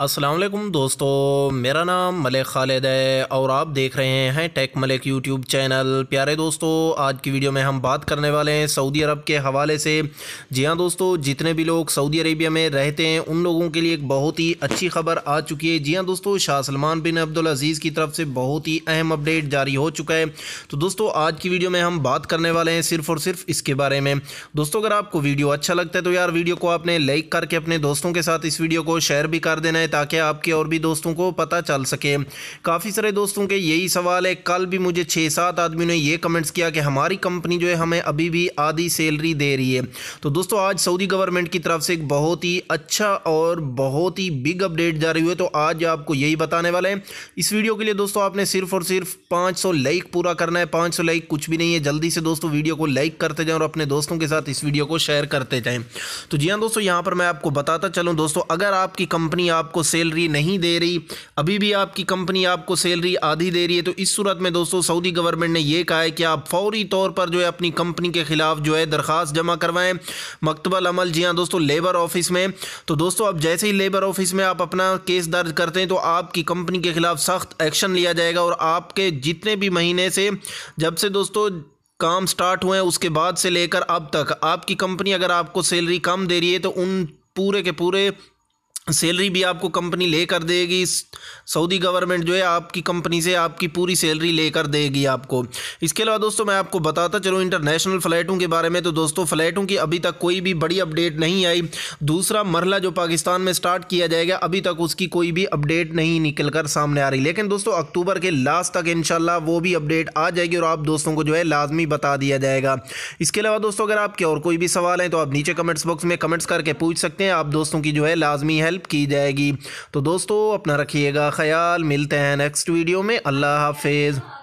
असलम दोस्तों मेरा नाम मलिक खालिद है और आप देख रहे हैं टेक मलिक यूट्यूब चैनल प्यारे दोस्तों आज की वीडियो में हम बात करने वाले हैं सऊदी अरब के हवाले से जी हाँ दोस्तों जितने भी लोग सऊदी अरेबिया में रहते हैं उन लोगों के लिए एक बहुत ही अच्छी खबर आ चुकी है जी हाँ दोस्तों शाह सलमान बिन अब्दुल अजीज़ की तरफ से बहुत ही अहम अपडेट जारी हो चुका है तो दोस्तों आज की वीडियो में हम बात करने वाले हैं सिर्फ और सिर्फ इसके बारे में दोस्तों अगर आपको वीडियो अच्छा लगता है तो यार वीडियो को आपने लाइक करके अपने दोस्तों के साथ इस वीडियो को शेयर भी कर देना है ताकि आपके और भी दोस्तों को पता चल सके काफ़ी सारे दोस्तों के यही सवाल है कल भी मुझे छः सात आदमी ने ये कमेंट्स किया कि हमारी कंपनी जो है हमें अभी भी आधी सैलरी दे रही है तो दोस्तों आज सऊदी गवर्नमेंट की तरफ से एक बहुत ही अच्छा और बहुत ही बिग अपडेट जा रही है तो आज आपको यही बताने वाले हैं इस वीडियो के लिए दोस्तों आपने सिर्फ और सिर्फ 500 लाइक पूरा करना है 500 लाइक कुछ भी नहीं है जल्दी से दोस्तों वीडियो को लाइक करते जाएं और अपने दोस्तों के साथ इस वीडियो को शेयर करते जाएं तो जी हाँ दोस्तों यहाँ पर मैं आपको बताता चलूँ दोस्तों अगर आपकी कंपनी आपको आपको सैलरी नहीं दे रही अभी भी आपकी कंपनी आपको सैलरी आधी दे रही है तो इस सूरत में दोस्तों सऊदी गवर्नमेंट ने यह कहा है कि आप फौरी तौर पर जो है अपनी कंपनी के खिलाफ जो है दरख्वास्त जमा करवाएं मकतबल अमल जी हाँ दोस्तों लेबर ऑफिस में तो दोस्तों आप जैसे ही लेबर ऑफिस में आप अपना केस दर्ज करते हैं तो आपकी कंपनी के खिलाफ सख्त एक्शन लिया जाएगा और आपके जितने भी महीने से जब से दोस्तों काम स्टार्ट हुए हैं उसके बाद से लेकर अब तक आपकी कंपनी अगर आपको सैलरी कम दे रही है तो उन पूरे के पूरे सैलरी भी आपको कंपनी ले कर देगी सऊदी गवर्नमेंट जो है आपकी कंपनी से आपकी पूरी सैलरी ले कर देगी आपको इसके अलावा दोस्तों मैं आपको बताता चलूँ इंटरनेशनल फ़्लैटों के बारे में तो दोस्तों फ़्लैटों की अभी तक कोई भी बड़ी अपडेट नहीं आई दूसरा मरला जो पाकिस्तान में स्टार्ट किया जाएगा अभी तक उसकी कोई भी अपडेट नहीं निकल कर सामने आ रही लेकिन दोस्तों अक्टूबर के लास्ट तक इन वो भी अपडेट आ जाएगी और आप दोस्तों को जो है लाजमी बता दिया जाएगा इसके अलावा दोस्तों अगर आपके और कोई भी सवाल हैं तो आप नीचे कमेंट्स बॉक्स में कमेंट्स करके पूछ सकते हैं आप दोस्तों की जो है लाजमी हेल्प हेल्प की जाएगी तो दोस्तों अपना रखिएगा ख्याल मिलते हैं नेक्स्ट वीडियो में अल्लाह हाफिज़